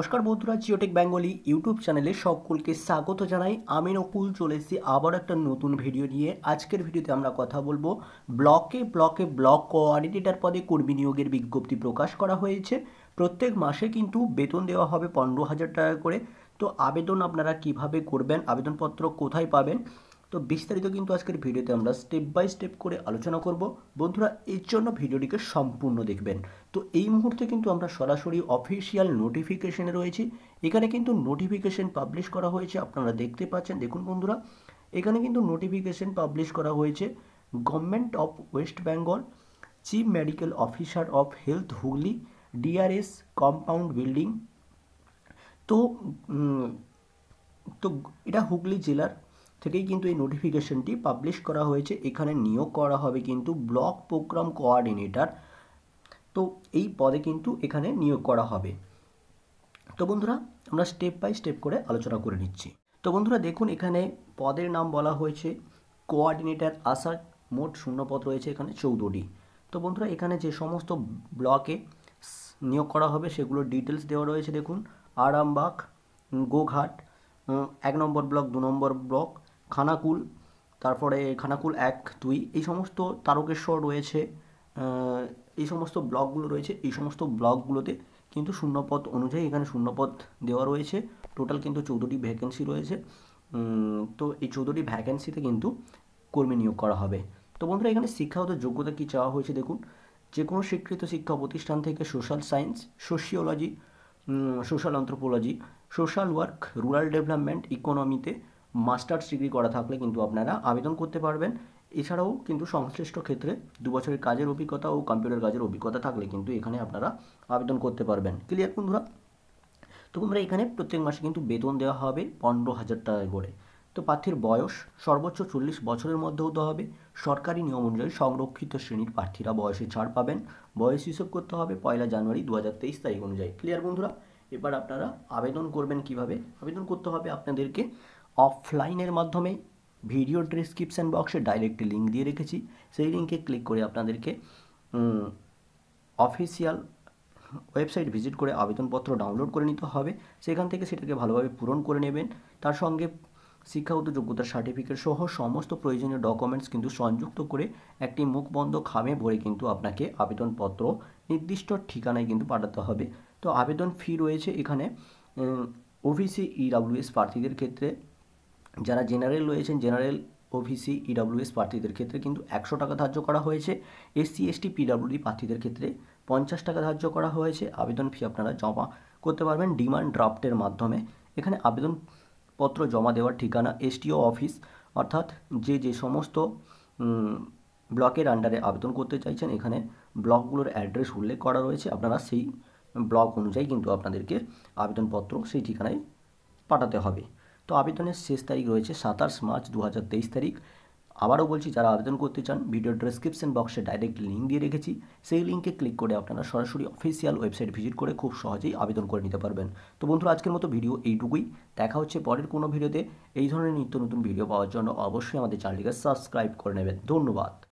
নমস্কার বন্ধুরা Geotech Bengali YouTube চ্যানেলে সকলকে স্বাগত জানাই আমি নকুল চলে এসেছি আবার একটা নতুন ভিডিও নিয়ে আজকের ভিডিওতে আমরা কথা বলবো ব্লকে ব্লকে ব্লক কোঅর্ডিনেটর পদে কর্মী নিয়োগের বিজ্ঞপ্তি প্রকাশ করা হয়েছে প্রত্যেক মাসে কিন্তু বেতন দেওয়া হবে পনেরো হাজার টাকা করে তো আবেদন আপনারা কিভাবে করবেন আবেদনপত্র কোথায় পাবেন তো বিস্তারিত কিন্তু আজকের ভিডিওতে আমরা স্টেপ বাই স্টেপ করে আলোচনা করব বন্ধুরা এর জন্য ভিডিওটিকে সম্পূর্ণ দেখবেন তো এই মুহূর্তে কিন্তু আমরা সরাসরি অফিসিয়াল নোটিফিকেশানে রয়েছি এখানে কিন্তু নোটিফিকেশন পাবলিশ করা হয়েছে আপনারা দেখতে পাচ্ছেন দেখুন বন্ধুরা এখানে কিন্তু নোটিফিকেশন পাবলিশ করা হয়েছে government of West Bengal chief medical officer of health Hooghly DRS compound building তো তো এটা হুগলি জেলার থেকেই কিন্তু এই নোটিফিকেশনটি পাবলিশ করা হয়েছে এখানে নিয়োগ করা হবে কিন্তু ব্লক প্রোগ্রাম কোয়ার্ডিনেটার তো এই পদে কিন্তু এখানে নিয়োগ করা হবে তো বন্ধুরা আমরা স্টেপ বাই স্টেপ করে আলোচনা করে নিচ্ছি তো বন্ধুরা দেখুন এখানে পদের নাম বলা হয়েছে কোয়ার্ডিনেটার আসার মোট শূন্যপদ রয়েছে এখানে চৌদ্দটি তো বন্ধুরা এখানে যে সমস্ত ব্লকে নিয়োগ করা হবে সেগুলোর ডিটেলস দেওয়া রয়েছে দেখুন আরামবাগ গোঘাট এক নম্বর ব্লক দু নম্বর ব্লক খানাকুল তারপরে খানাকুল এক দুই এই সমস্ত তারকেশ্বর রয়েছে এই সমস্ত ব্লকগুলো রয়েছে এই সমস্ত ব্লকগুলোতে কিন্তু শূন্যপথ অনুযায়ী এখানে শূন্যপথ দেওয়া রয়েছে টোটাল কিন্তু চৌদ্দটি ভ্যাকেন্সি রয়েছে তো এই চৌদ্দটি ভ্যাকেন্সিতে কিন্তু কর্মী নিয়োগ করা হবে তো বন্ধুরা এখানে শিক্ষাগত যোগ্যতা কি চাওয়া হয়েছে দেখুন যে কোনো স্বীকৃত শিক্ষা প্রতিষ্ঠান থেকে social science sociology social anthropology social work rural development ইকোনমিতে মাস্টার্স ডিগ্রি করা থাকলে কিন্তু আপনারা আবেদন করতে পারবেন এছাড়াও কিন্তু সংশ্লিষ্ট ক্ষেত্রে দু বছরের কাজের অভিজ্ঞতা ও কম্পিউটার কাজের অভিজ্ঞতা থাকলে কিন্তু এখানে আপনারা আবেদন করতে পারবেন ক্লিয়ার বন্ধুরা তো বন্ধুরা এখানে প্রত্যেক মাসে কিন্তু বেতন দেওয়া হবে পনেরো হাজার টাকা করে তো প্রার্থীর বয়স সর্বোচ্চ চল্লিশ বছরের মধ্যে হতে হবে সরকারি নিয়ম অনুযায়ী সংরক্ষিত শ্রেণীর প্রার্থীরা বয়সে ছাড় পাবেন বয়স হিসেব করতে হবে পয়লা জানুয়ারি দু হাজার তেইশ তারিখ অনুযায়ী ক্লিয়ার বন্ধুরা এবার আপনারা আবেদন করবেন কিভাবে আবেদন করতে হবে আপনাদেরকে অফলাইনের মাধ্যমে ভিডিও ডিসক্রিপশান বক্সে ডাইরেক্ট লিঙ্ক দিয়ে রেখেছি সেই লিঙ্কে ক্লিক করে আপনাদেরকে অফিসিয়াল ওয়েবসাইট ভিজিট করে আবেদনপত্র ডাউনলোড করে নিতে হবে সেখান থেকে সেটাকে ভালোভাবে পূরণ করে নেবেন তার সঙ্গে শিক্ষাগত যোগ্যতার সার্টিফিকেট সহ সমস্ত প্রয়োজনীয় ডকুমেন্টস কিন্তু সংযুক্ত করে একটি মুখবন্ধ খামে ভরে কিন্তু আপনাকে আবেদনপত্র নির্দিষ্ট ঠিকানায় কিন্তু পাঠাতে হবে তো আবেদন ফি রয়েছে এখানে ওবিসি ইডাব্লিউএস প্রার্থীদের ক্ষেত্রে যারা জেনারেল রয়েছেন জেনারেল ওবিসি ইডাব্লিউএস e প্রার্থীদের ক্ষেত্রে কিন্তু একশো টাকা ধার্য করা হয়েছে এসসি এসটি পিডাব্লিউডি প্রার্থীদের ক্ষেত্রে পঞ্চাশ টাকা ধার্য করা হয়েছে আবেদন ফি আপনারা জমা করতে পারবেন ডিমান্ড ড্রাফটের মাধ্যমে এখানে আবেদনপত্র জমা দেওয়ার ঠিকানা এসটিও অফিস অর্থাৎ যে যে সমস্ত ব্লকের আন্ডারে আবেদন করতে চাইছেন এখানে ব্লকগুলোর অ্যাড্রেস উল্লেখ করা রয়েছে আপনারা সেই ব্লক অনুযায়ী কিন্তু আপনাদেরকে আবেদনপত্র সেই ঠিকানায় পাঠাতে হবে তো আবেদনের শেষ তারিখ রয়েছে সাতাশ মার্চ দু তারিখ আবারও বলছি যারা আবেদন করতে চান ভিডিও ডেসক্রিপশন বক্সে ডাইরেক্ট লিঙ্ক দিয়ে রেখেছি সেই লিঙ্কে ক্লিক করে আপনারা সরাসরি অফিসিয়াল ওয়েবসাইট ভিজিট করে খুব সহজেই আবেদন করে নিতে পারবেন তো বন্ধুরা আজকের মতো ভিডিও এইটুকুই দেখা হচ্ছে পরের কোনো ভিডিওতে এই ধরনের নিত্য নতুন ভিডিও পাওয়ার জন্য অবশ্যই আমাদের চ্যানেলটিকে সাবস্ক্রাইব করে নেবেন ধন্যবাদ